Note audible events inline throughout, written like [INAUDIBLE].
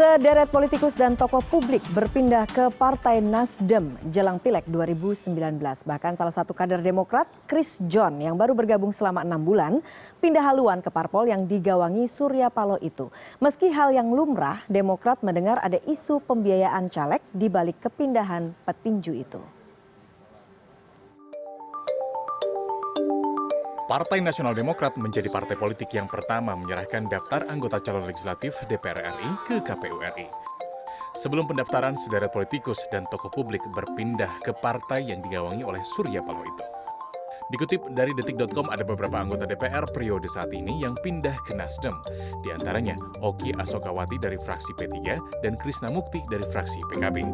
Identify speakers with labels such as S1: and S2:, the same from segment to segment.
S1: Sederet politikus dan tokoh publik berpindah ke Partai Nasdem jelang Pileg 2019. Bahkan salah satu kader Demokrat, Chris John, yang baru bergabung selama enam bulan, pindah haluan ke parpol yang digawangi Surya Paloh itu. Meski hal yang lumrah, Demokrat mendengar ada isu pembiayaan caleg di balik kepindahan petinju itu.
S2: Partai Nasional Demokrat menjadi partai politik yang pertama menyerahkan daftar anggota calon legislatif DPR RI ke KPU RI. Sebelum pendaftaran, sederet politikus dan tokoh publik berpindah ke partai yang digawangi oleh Surya Paloh itu. Dikutip dari detik.com, ada beberapa anggota DPR periode saat ini yang pindah ke Nasdem. Di antaranya, Oki Asokawati dari fraksi P3 dan Krisna Mukti dari fraksi PKB.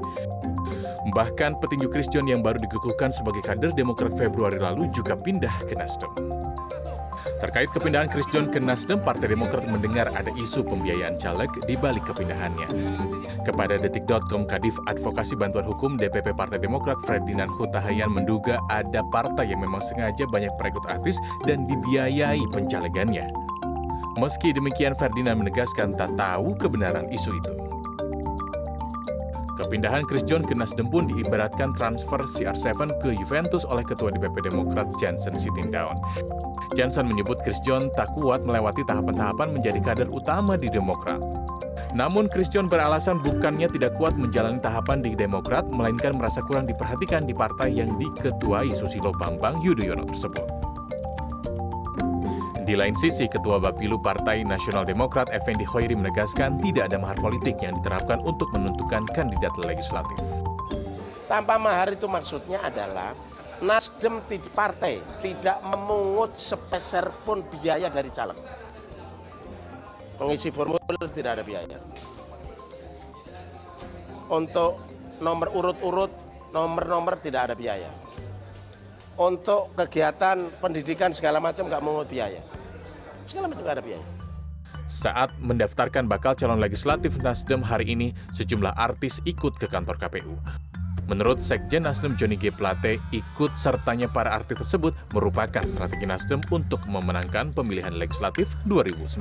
S2: Bahkan petinju Christian yang baru dikukuhkan sebagai kader Demokrat Februari lalu juga pindah ke Nasdem. Terkait kepindahan Chris John ke Nasdem, Partai Demokrat mendengar ada isu pembiayaan caleg di balik kepindahannya. Kepada detik.com, Kadif Advokasi Bantuan Hukum DPP Partai Demokrat Ferdinand Hutahayan menduga ada partai yang memang sengaja banyak perekrut artis dan dibiayai pencalegannya. Meski demikian, Ferdinand menegaskan tak tahu kebenaran isu itu. Kepindahan Chris John ke Nasdem pun diibaratkan transfer CR7 ke Juventus oleh Ketua DPP Demokrat Jansen Sitindaun. Jansen menyebut Chris John tak kuat melewati tahapan-tahapan menjadi kader utama di Demokrat. Namun Chris beralasan bukannya tidak kuat menjalani tahapan di Demokrat, melainkan merasa kurang diperhatikan di partai yang diketuai Susilo Bambang Yudhoyono tersebut. Di lain sisi, Ketua Bapilu Partai Nasional Demokrat Effendi Khoiri menegaskan tidak ada mahar politik yang diterapkan untuk menentukan kandidat legislatif.
S3: Tanpa mahar itu maksudnya adalah Nasdem tidak partai tidak memungut sepeser pun biaya dari caleg. Mengisi formulir tidak ada biaya. Untuk nomor urut-urut, nomor-nomor tidak ada biaya. Untuk kegiatan pendidikan segala macam
S4: nggak memungut biaya segala macam ada biaya.
S2: Saat mendaftarkan bakal calon legislatif Nasdem hari ini, sejumlah artis ikut ke kantor KPU. Menurut Sekjen Nasdem Joni G. Plate, ikut sertanya para artis tersebut merupakan strategi Nasdem untuk memenangkan pemilihan legislatif 2019.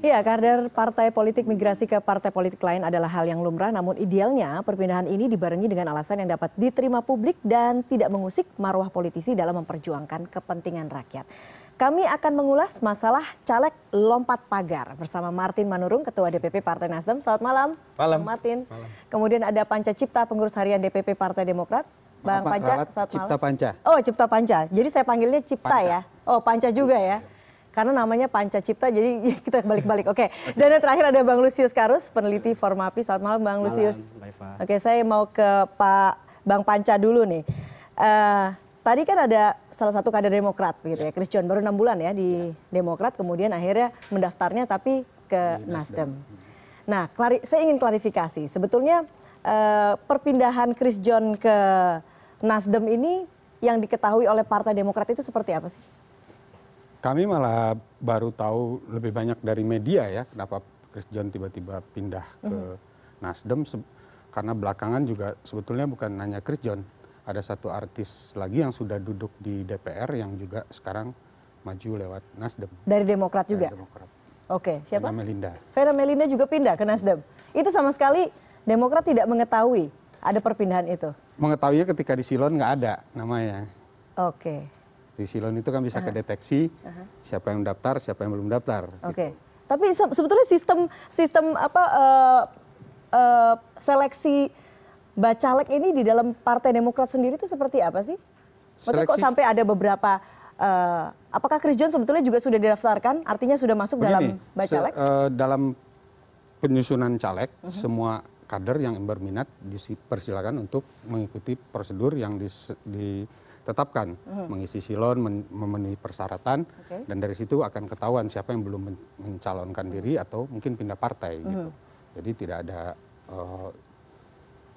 S1: Ya, kader partai politik migrasi ke partai politik lain adalah hal yang lumrah, namun idealnya perpindahan ini dibarengi dengan alasan yang dapat diterima publik dan tidak mengusik marwah politisi dalam memperjuangkan kepentingan rakyat. Kami akan mengulas masalah caleg lompat pagar bersama Martin Manurung, Ketua DPP Partai Nasdem. Selamat malam. Malam. Martin. Malam. Kemudian ada Panca Cipta, Pengurus Harian DPP Partai Demokrat. Bang Panca, malam. Cipta Panca. Oh, Cipta Panca. Jadi saya panggilnya Cipta Panca. ya. Oh, Panca juga ya. Iya karena namanya panca cipta jadi [LAUGHS] kita balik-balik. Oke. Okay. Dan yang terakhir ada Bang Lucius Karus, peneliti Formapi. Selamat malam Bang malam, Lusius. Oke, okay, saya mau ke Pak Bang Panca dulu nih. Uh, tadi kan ada salah satu kader Demokrat begitu ya, ya. Chris John baru enam bulan ya di ya. Demokrat, kemudian akhirnya mendaftarnya tapi ke di Nasdem. Nasdem. Nah, saya ingin klarifikasi. Sebetulnya uh, perpindahan Chris John ke Nasdem ini yang diketahui oleh Partai Demokrat itu seperti apa sih?
S5: kami malah baru tahu lebih banyak dari media ya kenapa Chris John tiba-tiba pindah ke mhm. Nasdem karena belakangan juga sebetulnya bukan hanya Chris John ada satu artis lagi yang sudah duduk di DPR yang juga sekarang maju lewat Nasdem
S1: dari Demokrat juga dari Demokrat Oke, siapa? Vera Melinda. Vera Melinda juga pindah ke Nasdem. Itu sama sekali Demokrat tidak mengetahui ada perpindahan itu.
S5: Mengetahuinya ketika di Silon nggak ada namanya. Oke. Di silon itu kan bisa uh -huh. kedeteksi uh -huh. siapa yang mendaftar, siapa yang belum daftar.
S1: Gitu. Oke. Okay. Gitu. Tapi se sebetulnya sistem sistem apa uh, uh, seleksi bacalek ini di dalam Partai Demokrat sendiri itu seperti apa sih? Maksudnya seleksi... kok sampai ada beberapa uh, apakah Chris John sebetulnya juga sudah didaftarkan? Artinya sudah masuk Begini, dalam bacalek?
S5: uh, dalam penyusunan caleg uh mhm. -huh. semua kader yang berminat dipersilakan untuk mengikuti prosedur yang di, di tetapkan mm-hmm. mengisi silon memenuhi persyaratan dan dari situ akan ketahuan siapa yang belum mencalonkan mm-hmm. diri atau mungkin pindah partai mm-hmm. gitu jadi tidak ada eh,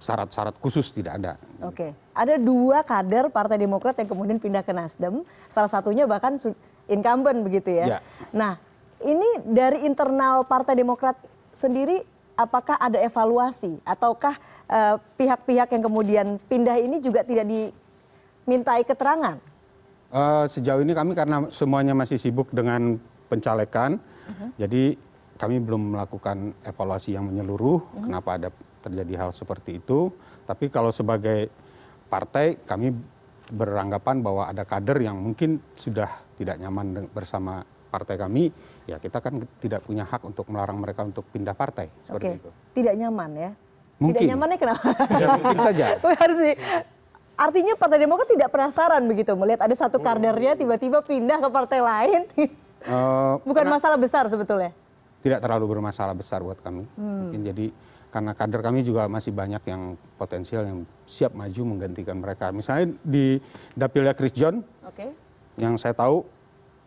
S5: syarat-syarat khusus tidak ada.
S1: Oke, okay. ada dua kader Partai Demokrat yang kemudian pindah ke Nasdem, salah satunya bahkan incumbent begitu ya. ya. Nah, ini dari internal Partai Demokrat sendiri apakah ada evaluasi ataukah eh, pihak-pihak uh, yang kemudian pindah ini juga tidak di mintai keterangan?
S5: Uh, sejauh ini kami karena semuanya masih sibuk dengan pencalekan, uh-huh. jadi kami belum melakukan evaluasi yang menyeluruh uh-huh. kenapa ada terjadi hal seperti itu. Tapi kalau sebagai partai kami beranggapan bahwa ada kader yang mungkin sudah tidak nyaman bersama partai kami, ya kita kan tidak punya hak untuk melarang mereka untuk pindah partai seperti okay. itu.
S1: Tidak nyaman ya. Mungkin. Tidak nyamannya kenapa? Ya, mungkin saja. Harus [LAUGHS] artinya Partai Demokrat tidak penasaran begitu melihat ada satu oh. kadernya tiba-tiba pindah ke partai lain. [LAUGHS]
S5: Eh, Bukan masalah
S1: besar sebetulnya.
S5: Tidak terlalu bermasalah besar buat kami. Hmm. Mungkin jadi karena kader kami juga masih banyak yang potensial yang siap maju menggantikan mereka. Misalnya di dapilnya Chris John, okay. yang saya tahu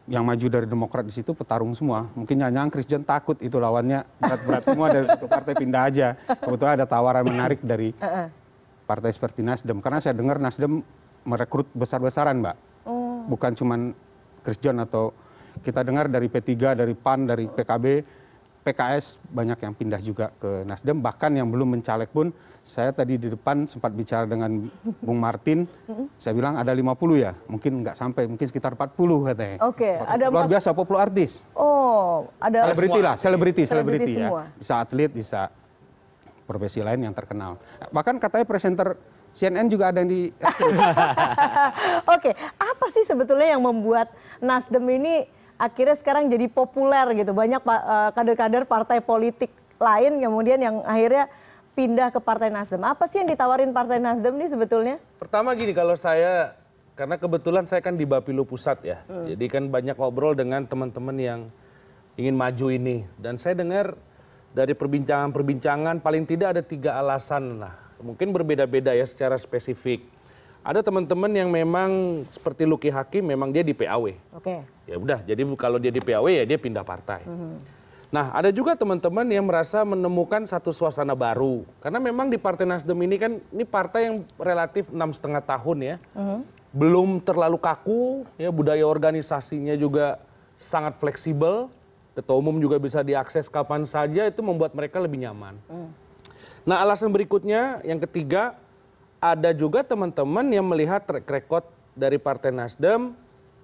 S5: yang maju dari Demokrat di situ petarung semua. Mungkin nyanyang Chris John takut itu lawannya berat-berat semua dari satu partai pindah aja. Kebetulan ada tawaran menarik dari [LAUGHS] partai seperti Nasdem karena saya dengar Nasdem merekrut besar-besaran, Mbak. Oh. Bukan cuman Christian atau kita dengar dari P3, dari PAN, dari PKB, PKS banyak yang pindah juga ke Nasdem. Bahkan yang belum mencalek pun, saya tadi di depan sempat bicara dengan Bung Martin, saya bilang ada 50 ya, mungkin nggak sampai, mungkin sekitar 40 katanya.
S1: Oke, okay, ada luar biasa
S5: populer artis.
S1: Oh, ada selebriti lah, selebriti, selebriti ya.
S5: Bisa atlet, bisa profesi lain yang terkenal. Bahkan katanya presenter CNN juga ada yang di
S4: [LAUGHS]
S1: Oke, apa sih sebetulnya yang membuat Nasdem ini akhirnya sekarang jadi populer gitu? Banyak eh, kader-kader partai politik lain kemudian yang akhirnya pindah ke Partai Nasdem. Apa sih yang ditawarin Partai Nasdem ini sebetulnya?
S3: Pertama gini, kalau saya karena kebetulan saya kan di Bapilu Pusat ya. Hmm. Jadi kan banyak ngobrol dengan teman-teman yang ingin maju ini dan saya dengar dari perbincangan-perbincangan paling tidak ada tiga alasan lah. Mungkin berbeda-beda ya secara spesifik. Ada teman-teman yang memang seperti Luki Hakim memang dia di PAW. Oke. Okay. Ya udah, jadi kalau dia di PAW ya dia pindah partai. Mm -hmm. Nah, ada juga teman-teman yang merasa menemukan satu suasana baru. Karena memang di Partai Nasdem ini kan ini partai yang relatif enam setengah tahun ya. Mm -hmm. Belum terlalu kaku, ya budaya organisasinya juga sangat fleksibel ketua umum juga bisa diakses kapan saja itu membuat mereka lebih nyaman. Hmm. Nah alasan berikutnya yang ketiga ada juga teman-teman yang melihat track record dari Partai Nasdem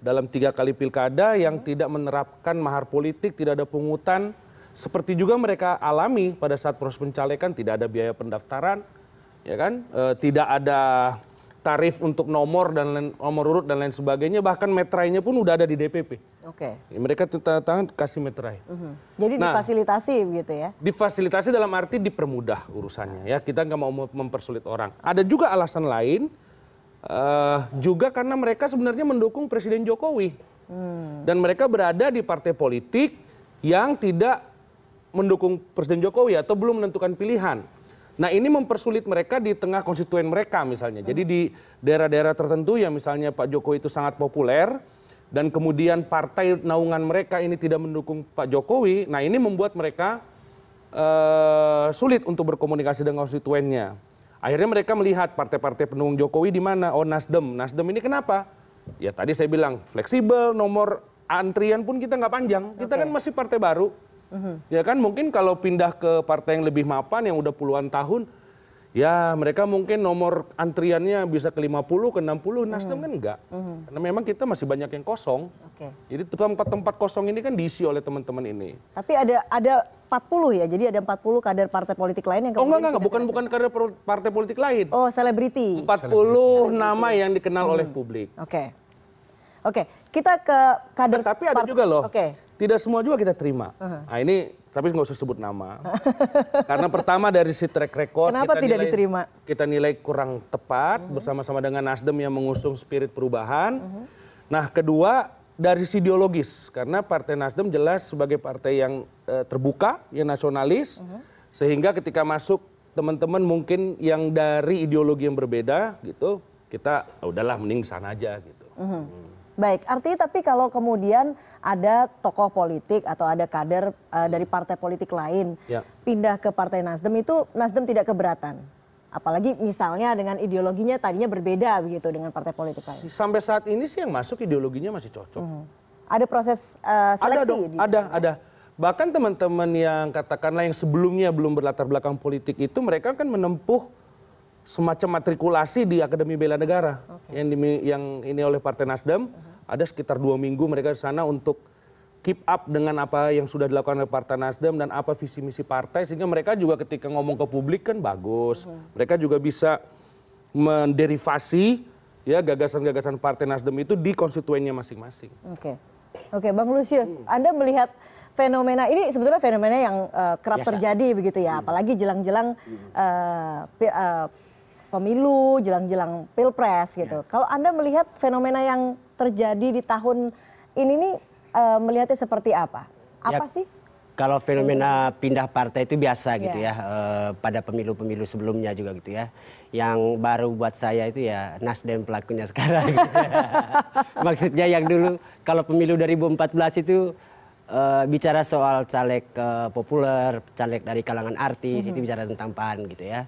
S3: dalam tiga kali pilkada yang hmm. tidak menerapkan mahar politik, tidak ada pungutan. Seperti juga mereka alami pada saat proses pencalekan tidak ada biaya pendaftaran, ya kan? E, tidak ada tarif untuk nomor dan lain, nomor urut dan lain sebagainya bahkan meterainya pun udah ada di DPP. Oke. Okay. mereka tanda tangan kasih meterai.
S1: Uh mm-hmm. -huh. Jadi nah, difasilitasi gitu ya?
S3: Difasilitasi dalam arti dipermudah urusannya ya kita nggak mau mempersulit orang. Ada juga alasan lain uh, juga karena mereka sebenarnya mendukung Presiden Jokowi mm. dan mereka berada di partai politik yang tidak mendukung Presiden Jokowi atau belum menentukan pilihan. Nah ini mempersulit mereka di tengah konstituen mereka misalnya. Jadi di daerah-daerah tertentu yang misalnya Pak Jokowi itu sangat populer dan kemudian partai naungan mereka ini tidak mendukung Pak Jokowi, nah ini membuat mereka uh, sulit untuk berkomunikasi dengan konstituennya. Akhirnya mereka melihat partai-partai pendukung Jokowi di mana? Oh Nasdem. Nasdem ini kenapa? Ya tadi saya bilang fleksibel, nomor antrian pun kita nggak panjang. Kita okay. kan masih partai baru Ya kan mungkin kalau pindah ke partai yang lebih mapan yang udah puluhan tahun ya mereka mungkin nomor antriannya bisa ke 50 ke 60 Nasdem kan enggak. Karena memang kita masih banyak yang kosong. Oke. Jadi tempat-tempat kosong ini kan diisi oleh teman-teman ini.
S1: Tapi ada ada 40 ya. Jadi ada 40 kader partai politik lain yang Oh enggak enggak bukan bukan
S3: kader partai politik lain. Oh, selebriti. 40 Celebrity. nama yang dikenal oleh hmm. publik.
S1: Oke. Oke, kita ke kader Tapi ada juga loh. Oke
S3: tidak semua juga kita terima. Uh-huh. Nah ini tapi nggak usah sebut nama. [LAUGHS] Karena pertama dari si track record Kenapa kita tidak nilai, diterima? Kita nilai kurang tepat uh-huh. bersama-sama dengan Nasdem yang mengusung spirit perubahan. Uh-huh. Nah, kedua dari si ideologis karena Partai Nasdem jelas sebagai partai yang uh, terbuka, yang nasionalis uh-huh. sehingga ketika masuk teman-teman mungkin yang dari ideologi yang berbeda gitu, kita oh, udahlah mending sana aja gitu.
S1: Uh-huh. Baik, artinya tapi kalau kemudian ada tokoh politik atau ada kader uh, dari partai politik lain ya. pindah ke partai Nasdem itu Nasdem tidak keberatan. Apalagi misalnya dengan ideologinya tadinya berbeda begitu dengan partai politik lain.
S3: Sampai saat ini sih yang masuk ideologinya masih cocok. Hmm.
S1: Ada proses uh, seleksi? Ada, dong,
S3: ada, ya? ada. Bahkan teman-teman yang katakanlah yang sebelumnya belum berlatar belakang politik itu mereka kan menempuh semacam matrikulasi di Akademi Bela Negara okay. yang, di, yang ini oleh Partai Nasdem. Uh -huh. Ada sekitar dua minggu mereka di sana untuk keep up dengan apa yang sudah dilakukan oleh Partai Nasdem dan apa visi misi partai sehingga mereka juga ketika ngomong ke publik kan bagus. Uh -huh. Mereka juga bisa menderivasi ya gagasan-gagasan Partai Nasdem itu di konstituennya masing-masing.
S1: Oke. Okay. Oke, okay, Bang Lusius, hmm. Anda melihat fenomena ini sebetulnya fenomena yang uh, kerap Biasa. terjadi begitu ya, hmm. apalagi jelang-jelang uh, uh, pemilu, jelang-jelang pilpres gitu. Ya. Kalau Anda melihat fenomena yang terjadi di tahun ini nih uh, melihatnya seperti apa?
S4: Ya, apa ya, sih? Kalau fenomena pindah partai itu biasa gitu ya, ya eh, pada pemilu-pemilu sebelumnya juga gitu ya. Yang baru buat saya itu ya Nasdem pelakunya sekarang. Gitu. [LAUGHS] Maksudnya yang dulu kalau pemilu 2014 itu uh, bicara soal caleg uh, populer, caleg dari kalangan artis mm -hmm. itu mm-hmm. bicara tentang PAN gitu ya.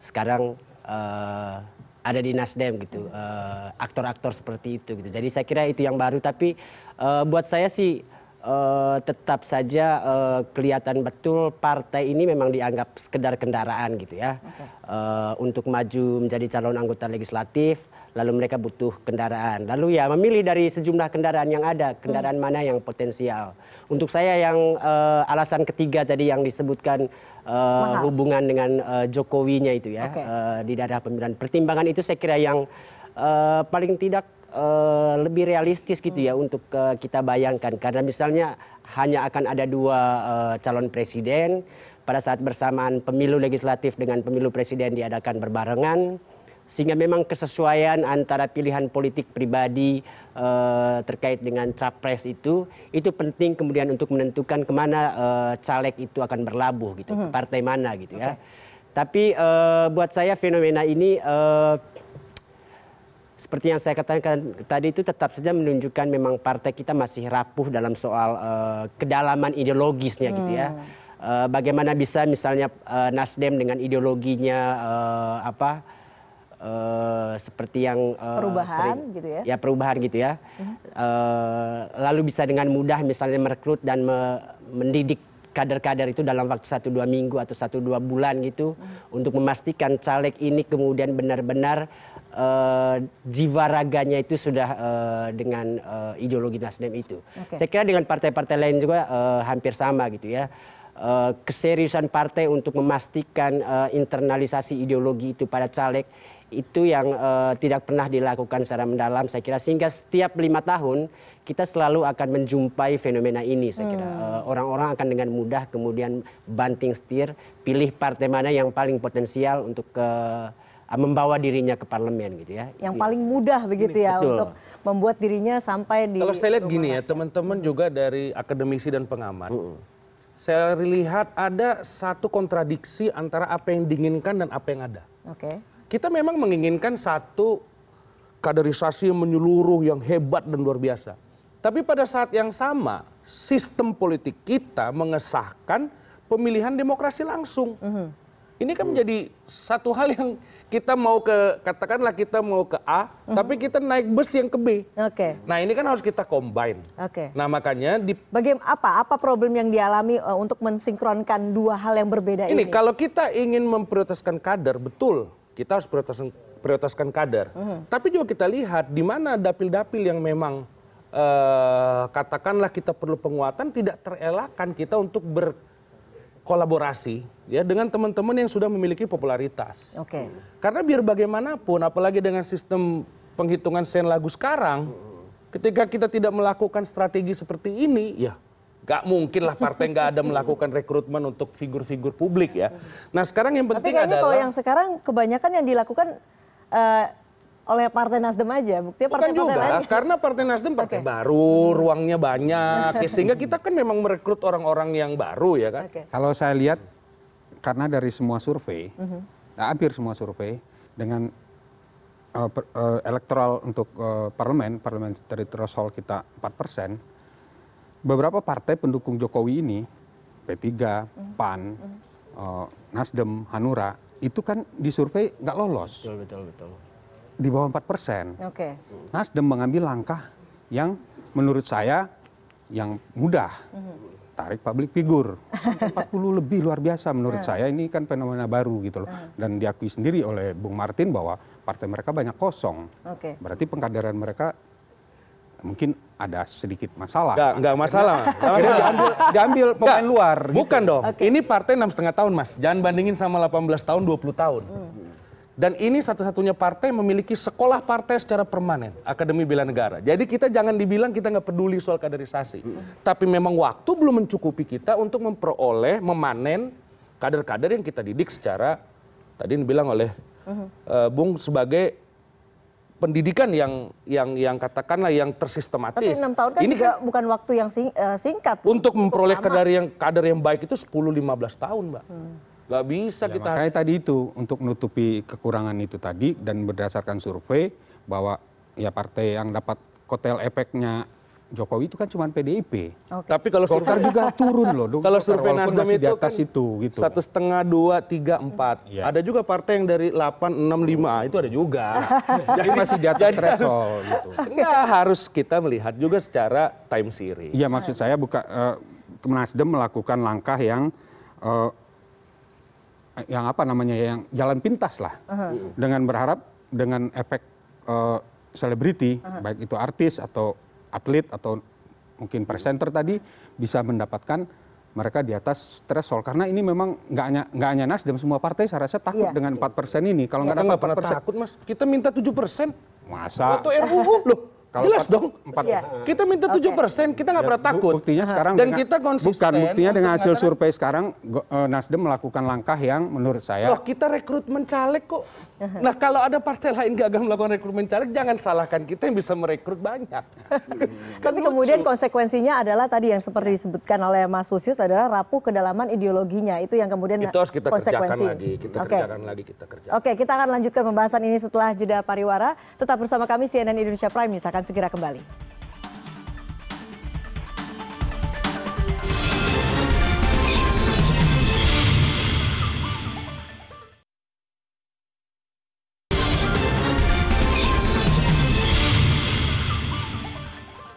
S4: Sekarang Eh, ada di Nasdem gitu eh, aktor-aktor seperti itu gitu jadi saya kira itu yang baru tapi eh, buat saya sih uh, tetap saja uh, kelihatan betul partai ini memang dianggap sekedar kendaraan gitu ya okay. uh, untuk maju menjadi calon anggota legislatif lalu mereka butuh kendaraan. Lalu ya memilih dari sejumlah kendaraan yang ada, kendaraan hmm. mana yang potensial. Untuk saya yang uh, alasan ketiga tadi yang disebutkan uh, hubungan dengan uh, Jokowinya itu ya okay. uh, di daerah pemilihan. Pertimbangan itu saya kira yang uh, paling tidak uh, lebih realistis gitu ya hmm. ya untuk uh, kita bayangkan karena misalnya hanya akan ada dua uh, calon presiden pada saat bersamaan pemilu legislatif dengan pemilu presiden diadakan berbarengan sehingga memang kesesuaian antara pilihan politik pribadi eh, terkait dengan capres itu itu penting kemudian untuk menentukan kemana eh, caleg itu akan berlabuh gitu mm -hmm. partai mana gitu okay. ya tapi eh, buat saya fenomena ini eh, seperti yang saya katakan tadi itu tetap saja menunjukkan memang partai kita masih rapuh dalam soal uh, kedalaman ideologisnya hmm. gitu ya. Uh, bagaimana bisa misalnya uh, Nasdem dengan ideologinya uh, apa Eh, seperti yang uh, perubahan sering, gitu ya. Ya perubahan gitu ya. Uh -huh. uh, lalu bisa dengan mudah misalnya merekrut dan me mendidik kader-kader itu dalam waktu satu dua minggu atau satu dua bulan gitu uh mm-hmm. -huh. untuk memastikan caleg ini kemudian benar-benar uh, jiwa raganya itu sudah uh, dengan uh, ideologi Nasdem itu. Okay. Saya kira dengan partai-partai lain juga uh, hampir sama gitu ya. Uh, keseriusan partai untuk memastikan uh, internalisasi ideologi itu pada caleg itu yang uh, tidak pernah dilakukan secara mendalam saya kira sehingga setiap lima tahun kita selalu akan menjumpai fenomena ini saya kira hmm. Eh, orang-orang hmm. uh, akan dengan mudah kemudian banting setir pilih partai mana yang paling potensial untuk ke uh, membawa dirinya ke parlemen gitu ya yang itu paling
S1: mudah begitu ya Betul. untuk membuat dirinya sampai di kalau saya lihat gini ya
S4: teman-teman juga
S3: dari akademisi dan pengamat uh saya lihat ada satu kontradiksi antara apa yang diinginkan dan apa yang ada. Oke. Okay kita memang menginginkan satu kaderisasi yang menyeluruh yang hebat dan luar biasa. Tapi pada saat yang sama, sistem politik kita mengesahkan pemilihan demokrasi langsung. Mm -hmm. Ini kan menjadi satu hal yang kita mau ke katakanlah kita mau ke A, mm-hmm. tapi kita naik bus yang ke B. Oke. Okay. Nah ini kan harus kita combine. Oke. Okay. Nah makanya di.
S1: Bagaimana apa apa problem yang dialami eh, untuk mensinkronkan dua hal yang berbeda ini? Ini kalau
S3: kita ingin memprioritaskan kader betul kita harus prioritaskan kader. Hmm. Tapi juga kita lihat di mana dapil-dapil yang memang uh, katakanlah kita perlu penguatan tidak terelakkan kita untuk berkolaborasi ya dengan teman-teman yang sudah memiliki popularitas. Oke. Okay. Karena biar bagaimanapun apalagi dengan sistem penghitungan sen lagu sekarang hmm. ketika kita tidak melakukan strategi seperti ini ya Gak mungkin lah partai nggak ada melakukan rekrutmen untuk figur-figur publik ya. Nah sekarang yang penting Tapi adalah... kalau yang
S1: sekarang kebanyakan yang dilakukan uh, oleh Partai Nasdem aja, buktinya partai Bukan juga, lain.
S3: karena Partai Nasdem partai okay. baru, ruangnya banyak,
S1: ya, sehingga
S5: kita
S3: kan memang merekrut orang-orang yang baru ya
S5: kan. Okay. Kalau saya lihat, karena dari semua survei, mm -hmm. hampir semua survei, dengan uh, per, uh, elektoral untuk uh, parlemen, dari threshold kita 4 persen, beberapa partai pendukung jokowi ini p3 mm-hmm. pan mm-hmm. Eh, nasdem hanura itu kan survei nggak lolos betul, betul, betul. di bawah 4 persen okay. nasdem mengambil langkah yang menurut saya yang mudah mm-hmm. tarik publik figur sampai 40 [LAUGHS] lebih luar biasa menurut mm. saya ini kan fenomena baru gitu loh mm. dan diakui sendiri oleh Bung Martin bahwa partai mereka banyak kosong okay. berarti pengkaderan mereka mungkin ada sedikit masalah. Gak, gak masalah. Gak masalah. diambil, diambil pemain gak, luar. Gitu. Bukan dong. Okay. Ini partai enam setengah tahun mas. Jangan
S3: bandingin sama 18 tahun, 20 tahun. Hmm. Dan ini satu-satunya partai memiliki sekolah partai secara permanen, Akademi Bela Negara. Jadi kita jangan dibilang kita nggak peduli soal kaderisasi. Hmm. Tapi memang waktu belum mencukupi kita untuk memperoleh, memanen kader-kader yang kita didik secara, tadi dibilang oleh uh, Bung sebagai pendidikan yang yang yang katakanlah yang tersistematis. Tapi 6 tahun kan ini juga kan,
S1: bukan waktu yang sing, uh, singkat. Untuk memperoleh kader kadar yang
S5: kader yang baik itu 10 15 tahun, Mbak. Hmm. Gak bisa ya, kita. Makanya tadi itu untuk menutupi kekurangan itu tadi dan berdasarkan survei bahwa ya partai yang dapat kotel efeknya Jokowi itu kan cuma PDIP. Okay. Tapi kalau Golkar juga turun loh. Dong, kalau survei Nasdem itu di atas kan itu gitu. Satu setengah, dua,
S3: tiga, empat. Iya. Ada juga partai yang dari delapan, enam, lima ah, itu ada juga. [LAUGHS] jadi masih di atas threshold gitu.
S5: Enggak harus kita melihat juga
S3: secara time series.
S5: Iya maksud saya buka uh, Nasdem melakukan langkah yang uh, yang apa namanya yang jalan pintas lah uh -huh. dengan berharap dengan efek eh, selebriti uh, -huh. baik itu artis atau atlet atau mungkin presenter tadi bisa mendapatkan mereka di atas threshold karena ini memang nggak hanya nggak hanya Nasdem semua partai saya rasa takut ya. dengan persen ini kalau nggak ya, ada 4% takut mas kita minta 7% masa atau [LAUGHS] RUU loh kalau Jelas dong. 4, ya. Eh, kita minta tujuh okay. persen, kita nggak ya, pernah takut. Buktinya sekarang dan dengan, kita konsisten. Bukan buktinya dengan hasil survei sekarang eh, Nasdem melakukan langkah yang menurut saya. Loh,
S3: kita rekrutmen caleg kok. Uh-huh. Nah kalau ada partai lain gagal melakukan rekrutmen caleg, jangan salahkan kita yang bisa merekrut banyak.
S1: [LAUGHS] Tapi kemudian konsekuensinya adalah tadi yang seperti ya. disebutkan oleh Mas susius adalah rapuh kedalaman ideologinya itu yang kemudian itu harus kita konsekuensi. kerjakan lagi, kita okay. kerjakan lagi, kita kerjakan. Oke, okay, kita akan lanjutkan pembahasan ini setelah jeda pariwara. Tetap bersama kami CNN Indonesia Prime misalkan akan segera kembali.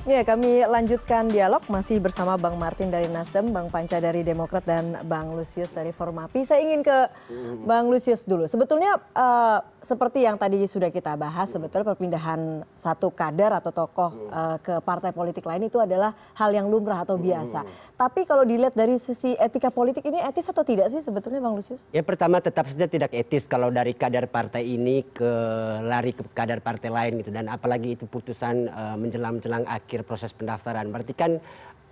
S1: Ya, kami lanjutkan dialog masih bersama Bang Martin dari Nasdem, Bang Panca dari Demokrat dan Bang Lucius dari Formapi. Saya ingin ke Bang Lucius dulu. Sebetulnya uh, seperti yang tadi sudah kita bahas sebetulnya perpindahan satu kader atau tokoh uh, ke partai politik lain itu adalah hal yang lumrah atau biasa. Hmm. Tapi kalau dilihat dari sisi etika politik ini etis atau tidak sih sebetulnya Bang Lusius?
S4: Ya pertama tetap saja tidak etis kalau dari kader partai ini ke lari ke kader partai lain gitu dan apalagi itu putusan uh, eh, menjelang-menjelang akhir proses pendaftaran. Berarti kan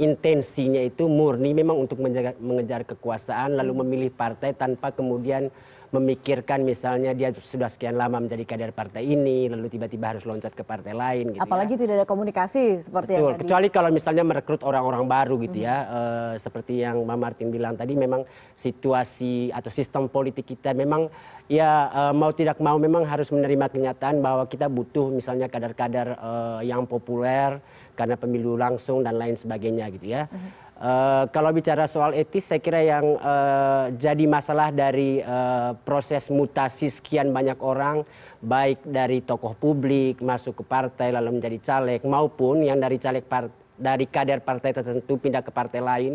S4: intensinya itu murni memang untuk menjaga, mengejar kekuasaan lalu memilih partai tanpa kemudian memikirkan misalnya dia sudah sekian lama menjadi kader partai ini lalu tiba-tiba harus loncat ke partai lain gitu ya. apalagi
S1: ya. tidak ada komunikasi seperti Betul. yang tadi.
S4: kecuali kalau misalnya merekrut orang-orang baru gitu hmm. ya e, seperti yang Mbak Martin bilang tadi memang situasi atau sistem politik kita memang ya eh, mau tidak mau memang harus menerima kenyataan bahwa kita butuh misalnya kader-kader eh, yang populer karena pemilu langsung dan lain sebagainya gitu ya hmm. Eh, kalau bicara soal etis, saya kira yang uh, jadi masalah dari uh, proses mutasi sekian banyak orang, baik dari tokoh publik masuk ke partai lalu menjadi caleg maupun yang dari caleg part dari kader partai tertentu pindah ke partai lain,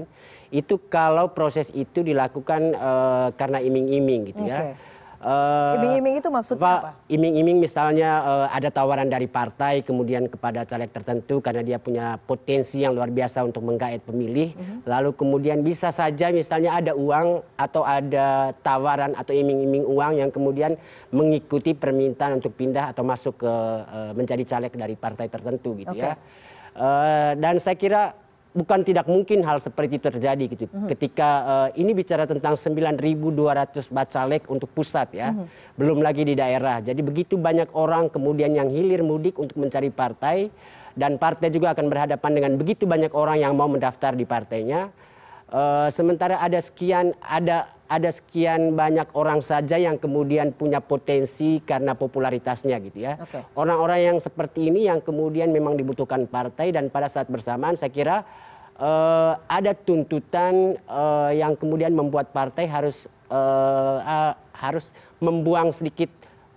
S4: itu kalau proses itu dilakukan uh, karena iming-iming gitu okay. ya Eh, iming-iming
S1: uh, itu maksudnya apa?
S4: Iming-iming misalnya uh, ada tawaran dari partai kemudian kepada caleg tertentu karena dia punya potensi yang luar biasa untuk menggait pemilih. Uh mhm. -huh. Lalu kemudian bisa saja misalnya ada uang atau ada tawaran atau iming-iming uang yang kemudian mengikuti permintaan untuk pindah atau masuk ke uh, menjadi caleg dari partai tertentu gitu okay. ya. Uh, dan saya kira bukan tidak mungkin hal seperti itu terjadi gitu. Mhm. Ketika uh, ini bicara tentang 9.200 bacalek untuk pusat ya, mhm. belum lagi di daerah. Jadi begitu banyak orang kemudian yang hilir mudik untuk mencari partai dan partai juga akan berhadapan dengan begitu banyak orang yang mau mendaftar di partainya. Uh, sementara ada sekian ada ada sekian banyak orang saja yang kemudian punya potensi karena popularitasnya gitu ya. Orang-orang okay. Orang -orang yang seperti ini yang kemudian memang dibutuhkan partai dan pada saat bersamaan saya kira uh, ada tuntutan uh, yang kemudian membuat partai harus uh, uh, harus membuang sedikit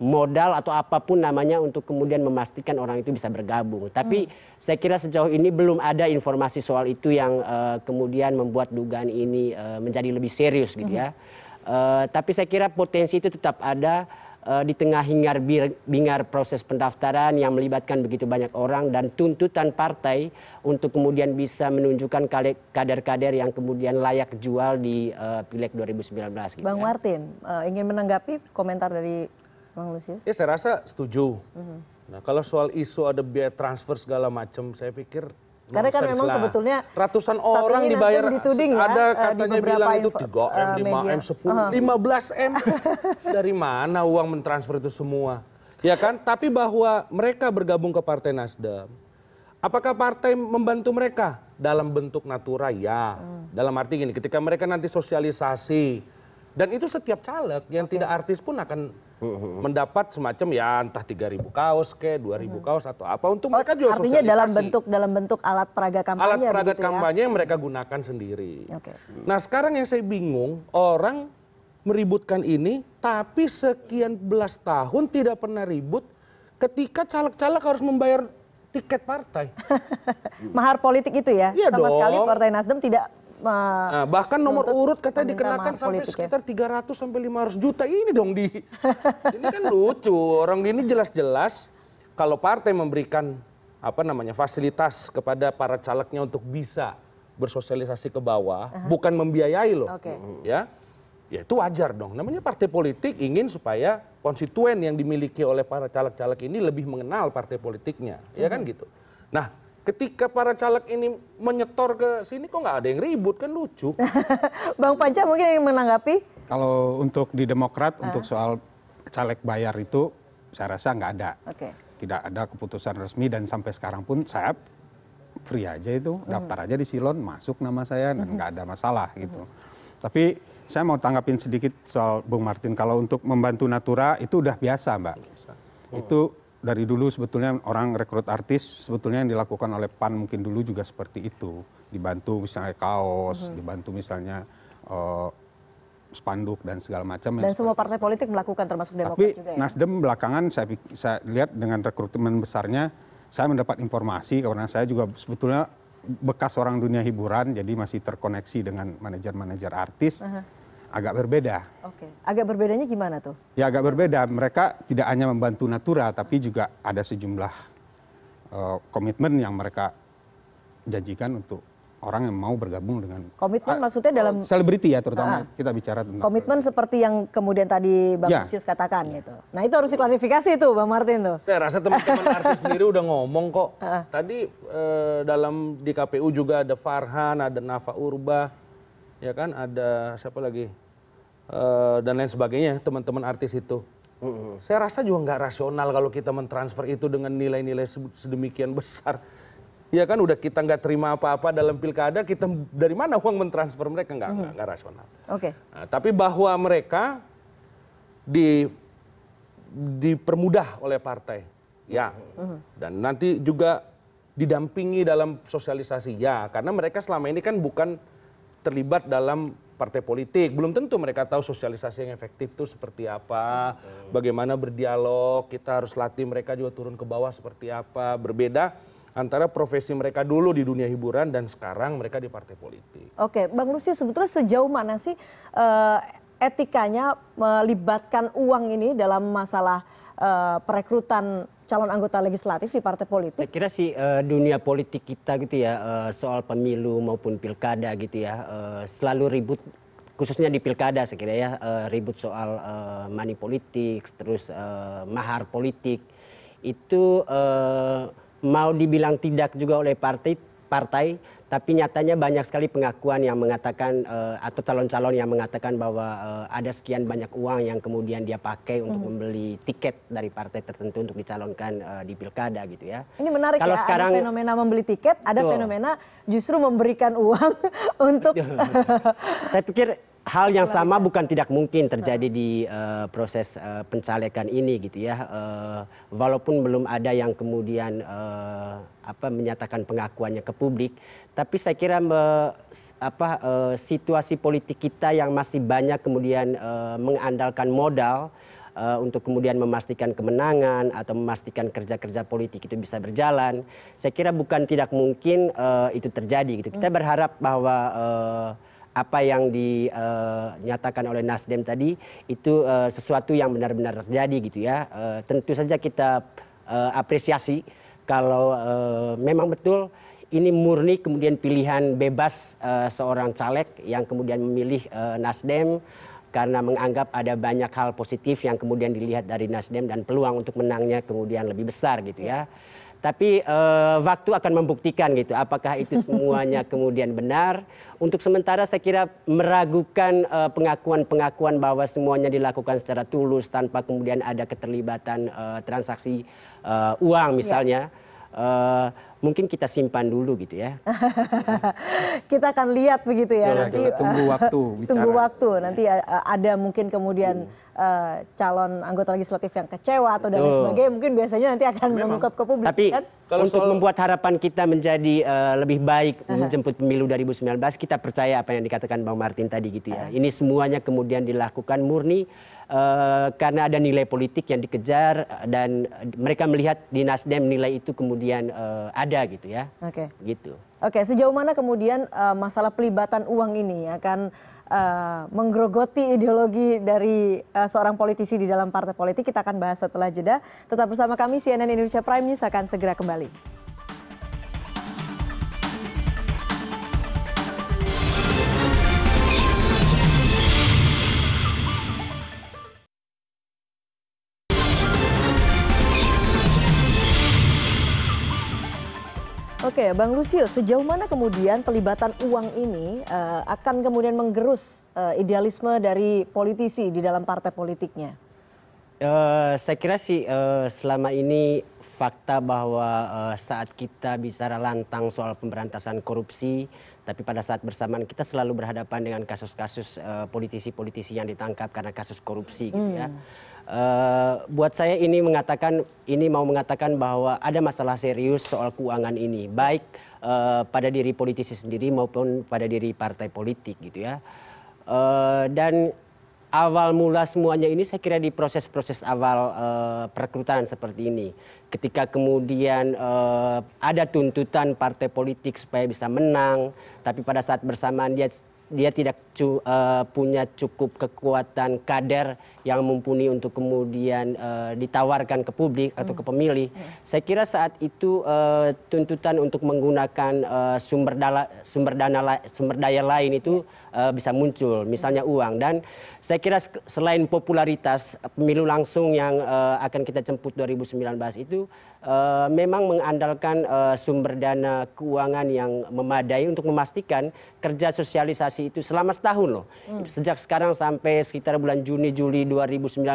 S4: modal atau apapun namanya untuk kemudian memastikan orang itu bisa bergabung. Tapi hmm. saya kira sejauh ini belum ada informasi soal itu yang uh, kemudian membuat dugaan ini uh, menjadi lebih serius gitu ya. hmm. ya. Uh, tapi saya kira potensi itu tetap ada uh, di tengah hingar bingar proses pendaftaran yang melibatkan begitu banyak orang dan tuntutan partai untuk kemudian bisa menunjukkan kader-kader yang kemudian layak jual di uh, Pileg 2019 gitu. Bang ya. Martin,
S1: uh, ingin menanggapi komentar dari Bang Lusius? Ya
S4: saya rasa setuju. Mm -hmm. Nah,
S3: kalau soal isu ada biaya transfer segala macam, saya pikir karena kan memang lah. sebetulnya ratusan orang dibayar dituding, ya, ada ya, katanya di bilang itu 3M, 5M, 10, uh belas 15M. [LAUGHS] Dari mana uang mentransfer itu semua? Ya kan? Tapi bahwa mereka bergabung ke Partai Nasdem. Apakah partai membantu mereka dalam bentuk natura? Ya. Hmm. Dalam arti gini, ketika mereka nanti sosialisasi dan itu setiap caleg yang tidak artis pun akan mm-hmm. mendapat semacam ya entah 3000 kaos ke 2000 hmm. kaos atau apa untuk oh, mereka juga artinya dalam bentuk
S1: dalam bentuk alat peraga kampanye alat peraga ya? kampanye
S3: ya? yang mereka mm-hmm. gunakan sendiri okay. nah sekarang yang saya bingung orang meributkan ini tapi sekian belas tahun tidak pernah ribut ketika
S1: caleg-caleg harus membayar tiket partai. [LAUGHS] Mahar politik itu ya? Iya Sama dong. sekali Partai Nasdem tidak nah, bahkan nomor urut katanya dikenakan sampai ya. sekitar ya? ratus
S3: sampai 500 juta ini dong di [LAUGHS] ini kan lucu orang ini jelas-jelas kalau partai memberikan apa namanya fasilitas kepada para calegnya untuk bisa bersosialisasi ke bawah uh -huh. bukan membiayai loh okay. ya ya itu wajar dong namanya partai politik ingin supaya konstituen yang dimiliki oleh para caleg-caleg ini lebih mengenal partai politiknya uh ya kan gitu nah ketika para caleg ini menyetor ke
S5: sini kok nggak ada yang ribut kan lucu. [LAUGHS]
S1: Bang Panca mungkin yang menanggapi?
S5: Kalau untuk di Demokrat uh. untuk soal caleg bayar itu saya rasa nggak ada. Okay. Tidak ada keputusan resmi dan sampai sekarang pun saya free aja itu hmm. daftar aja di silon masuk nama saya dan hmm. nggak ada masalah hmm. gitu. Tapi saya mau tanggapin sedikit soal Bung Martin kalau untuk membantu Natura itu udah biasa mbak. Biasa. Oh. Itu dari dulu sebetulnya orang rekrut artis sebetulnya yang dilakukan oleh PAN mungkin dulu juga seperti itu dibantu misalnya kaos hmm. dibantu misalnya uh, spanduk dan segala macam dan semua
S1: partai itu. politik melakukan termasuk Demokrat tapi juga ya?
S5: Nasdem belakangan saya, saya lihat dengan rekrutmen besarnya saya mendapat informasi karena saya juga sebetulnya bekas orang dunia hiburan jadi masih terkoneksi dengan manajer-manajer artis uh mhm. -huh agak berbeda.
S1: Oke, agak berbedanya gimana tuh?
S5: Ya agak berbeda. Mereka tidak hanya membantu Natura, tapi juga ada sejumlah uh, komitmen yang mereka janjikan untuk orang yang mau bergabung dengan
S1: komitmen uh, maksudnya dalam selebriti ya terutama uh, kita bicara tentang komitmen seperti yang kemudian tadi Bang ya. katakan ya. gitu. Nah, itu harus diklarifikasi tuh Bang Martin tuh. Saya rasa teman-teman
S3: [LAUGHS] artis sendiri udah ngomong kok. Uh. Tadi uh, dalam di KPU juga ada Farhan, ada Nafa Urba, ya kan ada siapa lagi? Eh, dan lain sebagainya teman-teman artis itu. Mm -hmm. Saya rasa juga nggak rasional kalau kita mentransfer itu dengan nilai-nilai sedemikian besar. [LAUGHS] Ya kan udah kita nggak terima apa-apa dalam pilkada, kita dari mana uang mentransfer mereka nggak mm -hmm. nggak rasional. Oke. Okay. Nah, tapi bahwa mereka di dipermudah oleh partai, ya. Mm -hmm. Dan nanti juga didampingi dalam sosialisasi, ya. Karena mereka selama ini kan bukan terlibat dalam partai politik. Belum tentu mereka tahu sosialisasi yang efektif itu seperti apa, hmm. bagaimana berdialog, kita harus latih mereka juga turun ke bawah seperti apa. Berbeda antara profesi mereka dulu di dunia hiburan dan sekarang mereka di partai politik.
S1: Oke, Bang Lucio sebetulnya sejauh mana sih uh, etikanya melibatkan uang ini dalam masalah uh, perekrutan calon anggota legislatif di partai politik?
S4: Saya kira sih uh, dunia politik kita gitu ya uh, soal pemilu maupun pilkada gitu ya uh, selalu ribut khususnya di pilkada saya kira ya uh, ribut soal uh, money politik terus uh, mahar politik itu uh, mau dibilang tidak juga oleh partai partai, tapi nyatanya banyak sekali pengakuan yang mengatakan uh, atau calon-calon yang mengatakan bahwa uh, ada sekian banyak uang yang kemudian dia pakai untuk -hmm. membeli tiket dari partai tertentu untuk dicalonkan uh, di pilkada gitu ya.
S1: Ini menarik Kalau ya, sekarang, ada fenomena membeli tiket, ada betul. fenomena justru memberikan
S4: uang [LAUGHS] untuk... Saya pikir hal yang sama bukan tidak mungkin terjadi hmm. di uh, proses uh, pencalekan ini gitu ya. Uh, walaupun belum ada yang kemudian... Uh, apa menyatakan pengakuannya ke publik tapi saya kira me, apa e, situasi politik kita yang masih banyak kemudian e, mengandalkan modal e, untuk kemudian memastikan kemenangan atau memastikan kerja-kerja politik itu bisa berjalan. Saya kira bukan tidak mungkin e, itu terjadi gitu. Kita berharap bahwa e, apa yang dinyatakan e, oleh Nasdem tadi itu uh, sesuatu yang benar-benar terjadi gitu ya. Uh, tentu saja kita uh, apresiasi kalau eh, memang betul ini murni kemudian pilihan bebas eh, seorang caleg yang kemudian memilih eh, Nasdem karena menganggap ada banyak hal positif yang kemudian dilihat dari Nasdem dan peluang untuk menangnya kemudian lebih besar gitu ya. ya. Tapi uh, waktu akan membuktikan gitu apakah itu semuanya [LAUGHS] kemudian benar. Untuk sementara saya kira meragukan eh, pengakuan-pengakuan uh, bahwa semuanya dilakukan secara tulus tanpa kemudian ada keterlibatan uh, transaksi uh, uang misalnya. Yeah. Iya. Uh, mungkin kita simpan dulu gitu ya.
S1: [LAUGHS] kita akan lihat begitu ya, ya nanti. Kita tunggu waktu. Bicara. [LAUGHS] Tunggu waktu nanti ada mungkin kemudian hmm uh, calon anggota legislatif yang kecewa atau dan sebagainya mungkin biasanya nanti akan mengungkap ke publik tapi kan? Kalau untuk soal...
S4: membuat harapan kita menjadi uh, lebih baik uh -huh. menjemput pemilu 2019 kita percaya apa yang dikatakan Bang Martin tadi gitu ya. Uh -huh. Ini semuanya kemudian dilakukan murni uh, karena ada nilai politik yang dikejar dan mereka melihat di Nasdem nilai itu kemudian uh, ada gitu ya. Oke. Okay. Gitu.
S1: Oke, okay, sejauh mana kemudian uh, masalah pelibatan uang ini akan uh, menggerogoti ideologi dari uh, seorang politisi di dalam partai politik. Kita akan bahas setelah jeda. Tetap bersama kami CNN Indonesia Prime News akan segera kembali. Oke, Bang Lucio, sejauh mana kemudian pelibatan uang ini uh, akan kemudian menggerus uh, idealisme dari politisi di dalam partai politiknya?
S4: Uh, saya kira sih uh, selama ini fakta bahwa uh, saat kita bicara lantang soal pemberantasan korupsi, tapi pada saat bersamaan kita selalu berhadapan dengan kasus-kasus politisi-politisi uh, yang ditangkap karena kasus korupsi, hmm. gitu ya. Hmm. Eh, buat saya ini mengatakan ini mau mengatakan bahwa ada masalah serius soal keuangan ini baik uh, pada diri politisi sendiri maupun pada diri partai politik gitu ya uh, dan awal mula semuanya ini saya kira di proses-proses awal uh, perekrutan seperti ini ketika kemudian uh, ada tuntutan partai politik supaya bisa menang tapi pada saat bersamaan dia dia tidak cu, uh, punya cukup kekuatan kader yang mumpuni untuk kemudian uh, ditawarkan ke publik hmm. atau ke pemilih. Hmm. Saya kira saat itu uh, tuntutan untuk menggunakan uh, sumber dala, sumber dana sumber daya lain itu uh, bisa muncul, misalnya uang dan saya kira selain popularitas pemilu langsung yang uh, akan kita jemput 2019 itu uh, memang mengandalkan uh, sumber dana keuangan yang memadai untuk memastikan kerja sosialisasi itu selama setahun loh. Hmm. Sejak sekarang sampai sekitar bulan Juni Juli 2019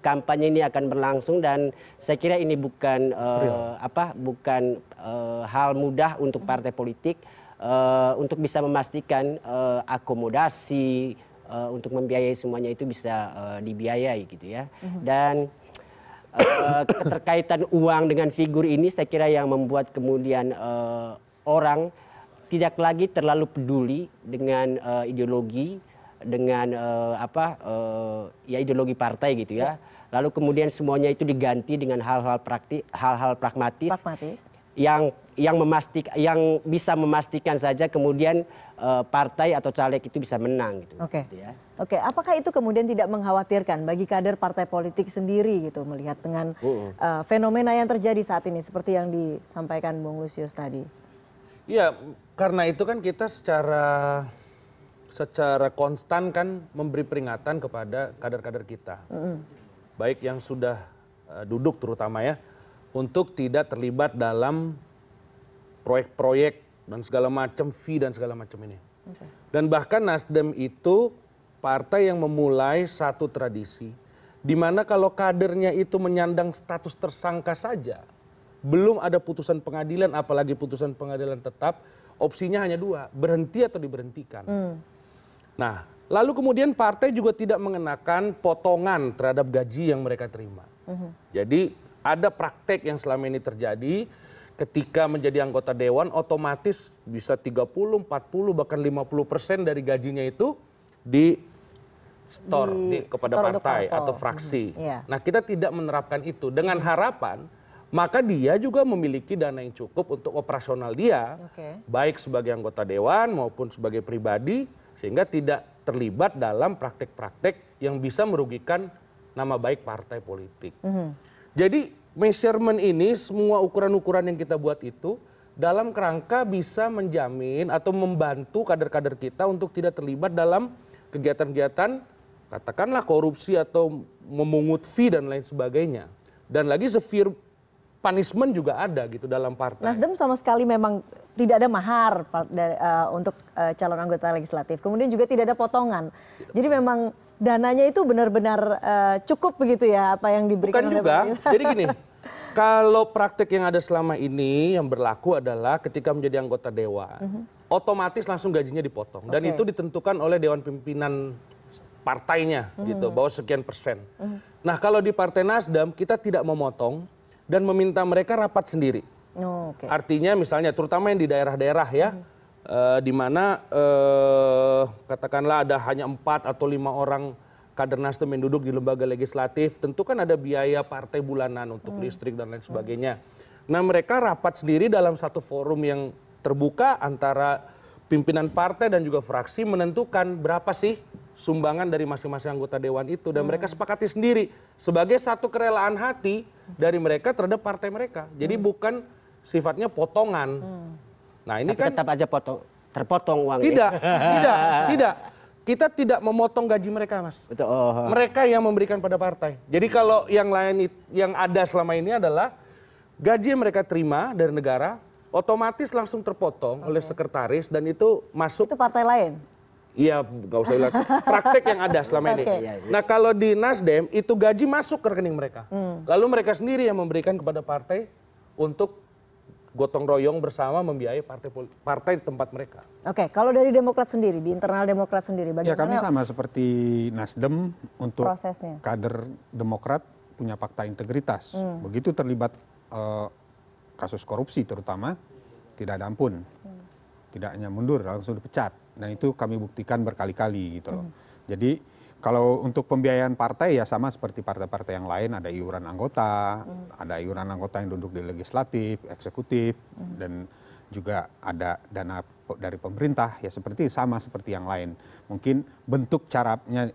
S4: kampanye ini akan berlangsung dan saya kira ini bukan uh, apa bukan uh, hal mudah untuk partai politik uh, untuk bisa memastikan uh, akomodasi uh, untuk membiayai semuanya itu bisa uh, dibiayai gitu ya. Mhm. Dan uh, keterkaitan uang dengan figur ini saya kira yang membuat kemudian uh, orang tidak lagi terlalu peduli dengan uh, ideologi dengan uh, apa uh, ya ideologi partai gitu ya. Lalu kemudian semuanya itu diganti dengan hal-hal praktik hal-hal pragmatis, pragmatis yang yang memastik yang bisa memastikan saja kemudian uh, partai atau caleg itu bisa menang gitu. Oke. Okay. Gitu ya.
S1: Oke, okay. apakah itu kemudian tidak mengkhawatirkan bagi kader partai politik sendiri gitu melihat dengan uh, -uh. uh fenomena yang terjadi saat ini seperti yang disampaikan Bung Lusius tadi?
S3: Iya, karena itu kan kita secara secara konstan kan memberi peringatan kepada kader-kader kita. mm Baik yang sudah uh, duduk terutama ya untuk tidak terlibat dalam proyek-proyek dan segala macam fee dan segala macam ini. Okay. Dan bahkan Nasdem itu partai yang memulai satu tradisi di mana kalau kadernya itu menyandang status tersangka saja, belum ada putusan pengadilan apalagi putusan pengadilan tetap, opsinya hanya dua, berhenti atau diberhentikan. Mm. Nah, lalu kemudian partai juga tidak mengenakan potongan terhadap gaji yang mereka terima. Mm-hmm. Jadi ada praktek yang selama ini terjadi ketika menjadi anggota dewan otomatis bisa 30, 40 bahkan 50 persen dari gajinya itu di store di, di, kepada store partai atau fraksi. Mm -hmm. yeah. Nah kita tidak menerapkan itu dengan harapan maka dia juga memiliki dana yang cukup untuk operasional dia, okay. baik sebagai anggota dewan maupun sebagai pribadi sehingga tidak terlibat dalam praktek-praktek yang bisa merugikan nama baik partai politik. Mm-hmm. Jadi measurement ini semua ukuran-ukuran yang kita buat itu dalam kerangka bisa menjamin atau membantu kader-kader kita untuk tidak terlibat dalam kegiatan-kegiatan katakanlah korupsi atau memungut fee dan lain sebagainya. Dan lagi severe punishment juga ada gitu dalam partai. Nasdem
S1: sama sekali memang tidak ada mahar eh, untuk eh, calon anggota legislatif. Kemudian juga tidak ada potongan. Jadi memang dananya itu benar-benar uh, cukup begitu ya apa yang diberikan. Bukan juga. Pemerintah. Jadi gini,
S3: kalau praktik yang ada selama ini yang berlaku adalah ketika menjadi anggota dewan, mm -hmm. otomatis langsung gajinya dipotong okay. dan itu ditentukan oleh dewan pimpinan partainya mm -hmm. gitu, bahwa sekian persen. Mm -hmm. Nah, kalau di Partai Nasdem kita tidak memotong dan meminta mereka rapat sendiri. Oh, okay. Artinya misalnya terutama yang di daerah-daerah ya, hmm. uh, di mana uh, katakanlah ada hanya empat atau lima orang kader Nasdem yang duduk di lembaga legislatif, tentu kan ada biaya partai bulanan untuk hmm. listrik dan lain hmm. sebagainya. Hmm. Nah mereka rapat sendiri dalam satu forum yang terbuka antara pimpinan partai dan juga fraksi menentukan berapa sih sumbangan dari masing-masing anggota dewan itu dan hmm. mereka sepakati sendiri sebagai satu kerelaan hati hmm. dari mereka terhadap partai mereka. Jadi hmm. bukan sifatnya potongan. Hmm. Nah ini Tapi kan tetap aja potong, terpotong uang. Tidak, [LAUGHS] tidak, tidak. Kita tidak memotong gaji mereka, mas. Betul. Oh. Mereka yang memberikan pada partai. Jadi kalau yang lain yang ada selama ini adalah gaji yang mereka terima dari negara otomatis langsung terpotong okay. oleh sekretaris dan itu masuk. Itu partai lain. Iya, nggak usah bilang [LAUGHS] praktek yang ada selama ini. Okay. Iya, iya. Nah, kalau di Nasdem itu gaji masuk ke rekening mereka. Hmm. Lalu mereka sendiri yang memberikan kepada partai untuk gotong royong bersama membiayai partai partai tempat mereka.
S1: Oke, okay, kalau dari Demokrat sendiri di internal Demokrat sendiri ya, bagaimana? Ya kami sama
S5: seperti Nasdem untuk prosesnya. kader Demokrat punya fakta integritas. Hmm. Begitu terlibat uh, kasus korupsi terutama tidak ada ampun. Hmm. Tidak hanya mundur langsung dipecat dan itu kami buktikan berkali-kali gitu loh. Hmm. Jadi kalau untuk pembiayaan partai ya sama seperti partai-partai yang lain ada iuran anggota, hmm. ada iuran anggota yang duduk di legislatif, eksekutif hmm. dan juga ada dana dari pemerintah ya seperti sama seperti yang lain. Mungkin bentuk caranya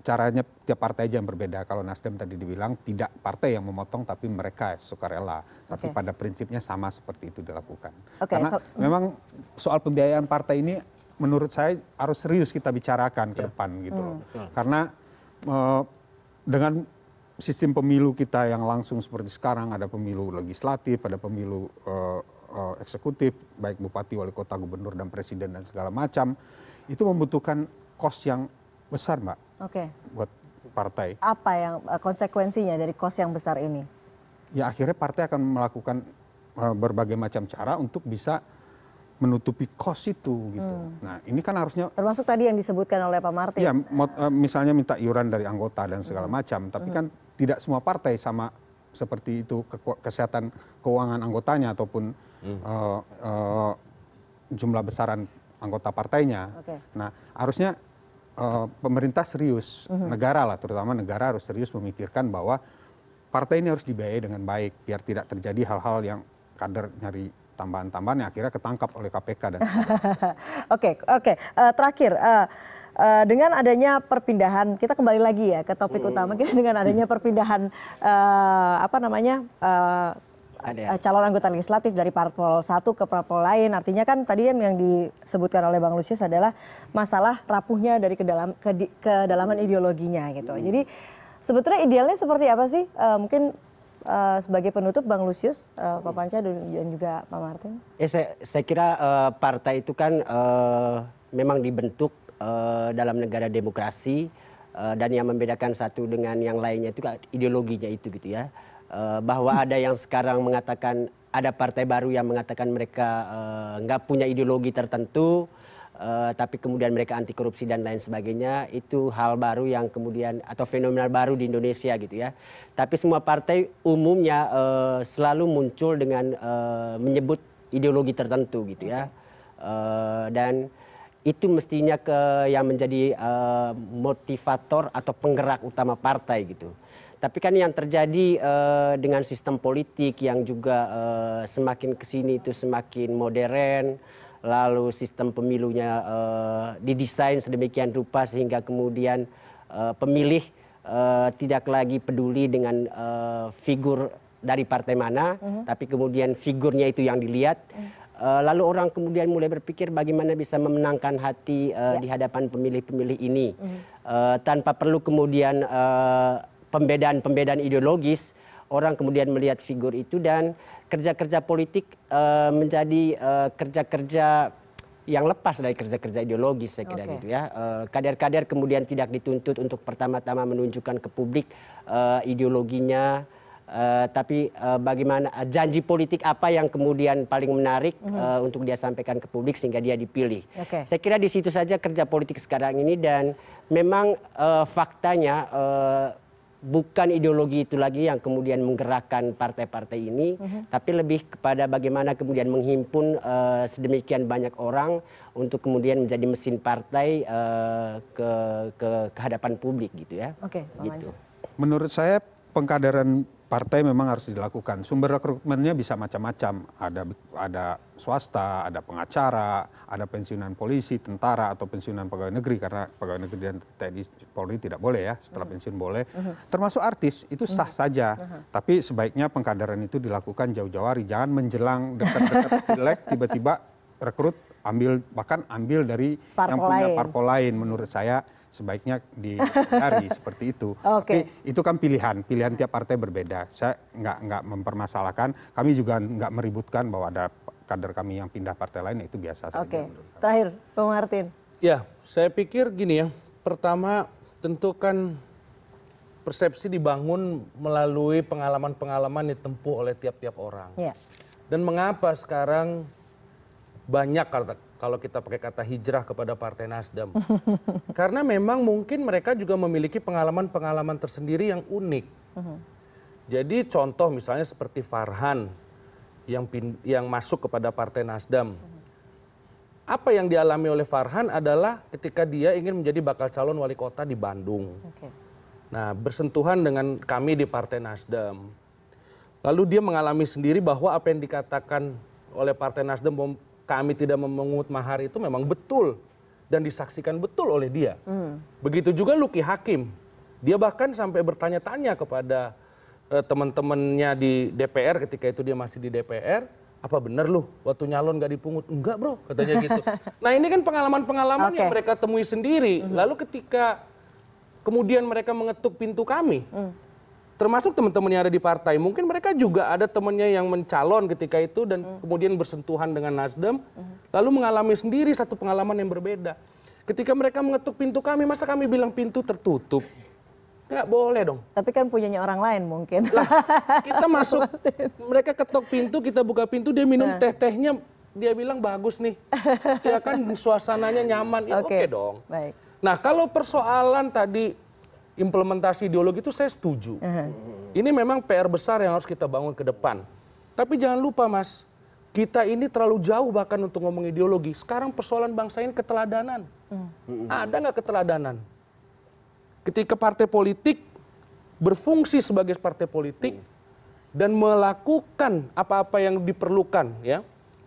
S5: caranya tiap partai aja yang berbeda. Kalau Nasdem tadi dibilang tidak partai yang memotong tapi mereka sukarela. Tapi okay. pada prinsipnya sama seperti itu dilakukan. Okay, Karena so, memang soal pembiayaan partai ini menurut saya harus serius kita bicarakan ke iya. depan gitu loh. Hmm. Karena eh, dengan sistem pemilu kita yang langsung seperti sekarang ada pemilu legislatif, ada pemilu eh, eh, eksekutif, baik bupati, wali kota, gubernur dan presiden dan segala macam itu membutuhkan cost yang besar, Mbak. Oke. Okay. Buat partai.
S1: Apa yang konsekuensinya dari cost yang besar ini?
S5: Ya akhirnya partai akan melakukan berbagai macam cara untuk bisa menutupi kos itu gitu. Hmm. Nah ini kan harusnya
S1: termasuk tadi yang disebutkan oleh Pak Martin. Iya,
S5: mot, eh, misalnya minta iuran dari anggota dan segala hmm. macam, tapi hmm. kan tidak semua partai sama seperti itu ke kesehatan keuangan anggotanya ataupun hmm. uh, uh, jumlah besaran anggota partainya. Okay. Nah harusnya uh, pemerintah serius, hmm. negara lah terutama negara harus serius memikirkan bahwa partai ini harus dibiayai dengan baik biar tidak terjadi hal-hal yang kader nyari tambahan-tambahan yang akhirnya ketangkap oleh KPK dan
S1: [LAUGHS] Oke, oke. Eh, terakhir, uh, uh, dengan adanya perpindahan, kita kembali lagi ya ke topik hmm. utama kita [LAUGHS] dengan adanya perpindahan apa namanya? calon anggota legislatif dari parpol satu ke parpol lain. Artinya kan tadi yang disebutkan oleh Bang Lusius adalah masalah rapuhnya dari kedalam, kedalaman ideologinya gitu. Hmm. Jadi sebetulnya idealnya seperti apa sih? mungkin Eh, sebagai penutup Bang Lusius, uh, Pak Panca dan juga Pak Martin.
S4: Ya, saya, saya kira uh, partai itu kan uh, memang dibentuk uh, dalam negara demokrasi uh, dan yang membedakan satu dengan yang lainnya itu kan ideologinya itu gitu ya. Uh, bahwa hmm. ada yang sekarang mengatakan ada partai baru yang mengatakan mereka nggak uh, punya ideologi tertentu, uh, tapi kemudian mereka anti korupsi dan lain sebagainya itu hal baru yang kemudian atau fenomenal baru di Indonesia gitu ya. Tapi semua partai umumnya uh, selalu muncul dengan uh, menyebut ideologi tertentu gitu ya. Uh, dan itu mestinya ke yang menjadi uh, motivator atau penggerak utama partai gitu. Tapi kan yang terjadi uh, dengan sistem politik yang juga uh, semakin kesini itu semakin modern, lalu sistem pemilunya uh, didesain sedemikian rupa sehingga kemudian uh, pemilih uh, tidak lagi peduli dengan uh, figur dari partai mana, uh mhm. -huh. tapi kemudian figurnya itu yang dilihat. Uh mhm. -huh lalu orang kemudian mulai berpikir bagaimana bisa memenangkan hati uh, ya. di hadapan pemilih-pemilih ini mm. uh, tanpa perlu kemudian pembedaan-pembedaan uh, ideologis orang kemudian melihat figur itu dan kerja-kerja politik eh, menjadi eh, kerja-kerja yang lepas dari kerja-kerja ideologis saya kira okay. gitu ya. Eh, kader-kader kemudian tidak dituntut untuk pertama-tama menunjukkan ke publik e, ideologinya, uh, tapi uh, bagaimana janji politik apa yang kemudian paling menarik mm -hmm. uh, untuk dia sampaikan ke publik sehingga dia dipilih. Okay. Saya kira di situ saja kerja politik sekarang ini dan memang uh, faktanya. Uh, bukan ideologi itu lagi yang kemudian menggerakkan partai-partai ini, mm -hmm. tapi lebih kepada bagaimana kemudian menghimpun uh, sedemikian banyak orang untuk kemudian menjadi mesin partai uh, ke ke kehadapan publik gitu ya. Oke, okay, gitu.
S5: Menurut saya pengkaderan partai memang harus dilakukan. Sumber rekrutmennya bisa macam-macam. Ada ada swasta, ada pengacara, ada pensiunan polisi, tentara atau pensiunan pegawai negeri karena pegawai negeri dan TNI Polri tidak boleh ya, setelah pensiun boleh. Termasuk artis itu sah saja. Tapi sebaiknya pengkaderan itu dilakukan jauh-jauh hari, jangan menjelang dekat-dekat pileg [LAUGHS] tiba-tiba rekrut ambil bahkan ambil dari parpol yang punya parpol lain menurut saya sebaiknya dihindari [LAUGHS] seperti itu. Tapi itu kan pilihan, pilihan tiap partai berbeda. Saya nggak nggak mempermasalahkan. Kami juga nggak meributkan bahwa ada kader kami yang pindah partai lain itu biasa saja.
S1: Oke. Terakhir, Bang Martin.
S5: Ya, saya pikir gini ya. Pertama, tentu kan
S3: persepsi dibangun melalui pengalaman-pengalaman ditempuh oleh tiap-tiap orang. Ya. Dan mengapa sekarang banyak kalau kita pakai kata hijrah kepada Partai Nasdem. [LAUGHS] Karena memang mungkin mereka juga memiliki pengalaman-pengalaman tersendiri yang unik. Mhm. Jadi contoh misalnya seperti Farhan yang pin, yang masuk kepada Partai Nasdem. Mhm. Apa yang dialami oleh Farhan adalah ketika dia ingin menjadi bakal calon wali kota di Bandung. Okay. Nah, bersentuhan dengan kami di Partai Nasdem. Lalu dia mengalami sendiri bahwa apa yang dikatakan oleh Partai Nasdem kami tidak memungut mahar itu memang betul dan disaksikan betul oleh dia. Hmm. Begitu juga Luki Hakim. Dia bahkan sampai bertanya-tanya kepada uh, teman-temannya di DPR ketika itu dia masih di DPR, apa benar loh waktu nyalon gak dipungut? Enggak bro, katanya gitu. [LAUGHS] nah ini kan pengalaman-pengalaman okay. yang mereka temui sendiri. -hmm. Lalu ketika kemudian mereka mengetuk pintu kami, mm termasuk teman-teman yang ada di partai mungkin mereka juga ada temannya yang mencalon ketika itu dan mm. kemudian bersentuhan dengan Nasdem mm. lalu mengalami sendiri satu pengalaman yang berbeda ketika mereka mengetuk pintu kami masa kami bilang pintu tertutup nggak
S1: boleh dong tapi kan punyanya orang lain mungkin lah,
S3: [LAUGHS] kita masuk mereka ketok pintu kita buka pintu dia minum nah. teh tehnya dia bilang bagus nih ya kan [LAUGHS] suasananya nyaman ya, oke okay. okay dong Baik. nah kalau persoalan tadi implementasi ideologi itu saya setuju. Uh-huh. Ini memang PR besar yang harus kita bangun ke depan. Tapi jangan lupa Mas, kita ini terlalu jauh bahkan untuk ngomong ideologi. Sekarang persoalan bangsa ini keteladanan.
S2: Uh-huh. Ada
S3: nggak keteladanan? Ketika partai politik berfungsi sebagai partai politik uh-huh. dan melakukan apa-apa yang diperlukan ya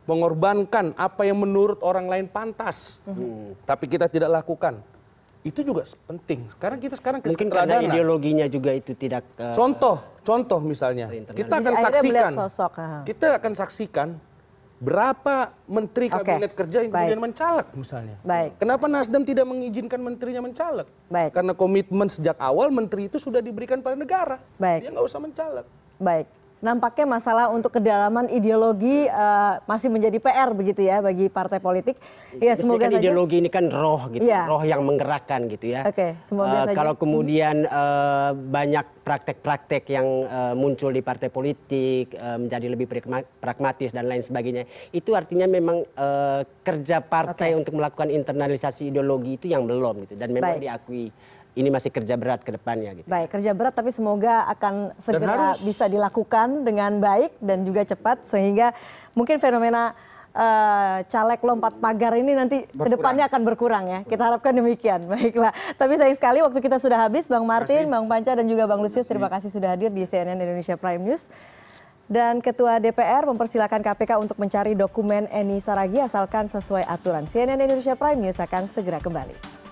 S3: mengorbankan apa yang menurut orang lain pantas, mm -hmm. tapi kita tidak lakukan itu juga penting. Sekarang kita sekarang Mungkin karena ideologinya
S4: juga itu tidak
S3: uh, Contoh, contoh misalnya. Kita akan Jadi, saksikan.
S1: Sosok, uh. kita
S3: akan saksikan berapa menteri kabinet kerja yang kemudian mencalek misalnya. Baik. Kenapa Nasdem tidak mengizinkan menterinya mencalek? Baik. Karena komitmen sejak awal menteri itu sudah
S1: diberikan pada negara. Baik. Dia nggak usah mencalek. Baik nampaknya masalah untuk kedalaman ideologi uh, masih menjadi PR begitu ya bagi partai politik. Iya, ya semoga kan saja ideologi
S4: ini kan roh gitu, ya. roh yang menggerakkan gitu ya. Oke,
S1: okay, semoga uh, saja. Kalau hmm. kemudian
S4: uh, banyak praktek-praktek yang uh, muncul di partai politik uh, menjadi lebih pragmatis dan lain sebagainya, itu artinya memang uh, kerja partai okay. untuk melakukan internalisasi ideologi itu yang belum gitu dan memang Baik. diakui ini masih kerja berat ke depannya. Gitu. Baik,
S1: kerja berat tapi semoga akan segera harus... bisa dilakukan dengan baik dan juga cepat sehingga mungkin fenomena uh, caleg lompat pagar ini nanti berkurang. kedepannya akan berkurang ya. Kita harapkan demikian. [LAUGHS] Baiklah. Tapi sayang sekali waktu kita sudah habis. Bang Martin, Bang Panca dan juga Bang Lusius terima kasih sudah hadir di CNN Indonesia Prime News. Dan Ketua DPR mempersilahkan KPK untuk mencari dokumen Eni Saragi asalkan sesuai aturan. CNN Indonesia Prime News akan segera kembali.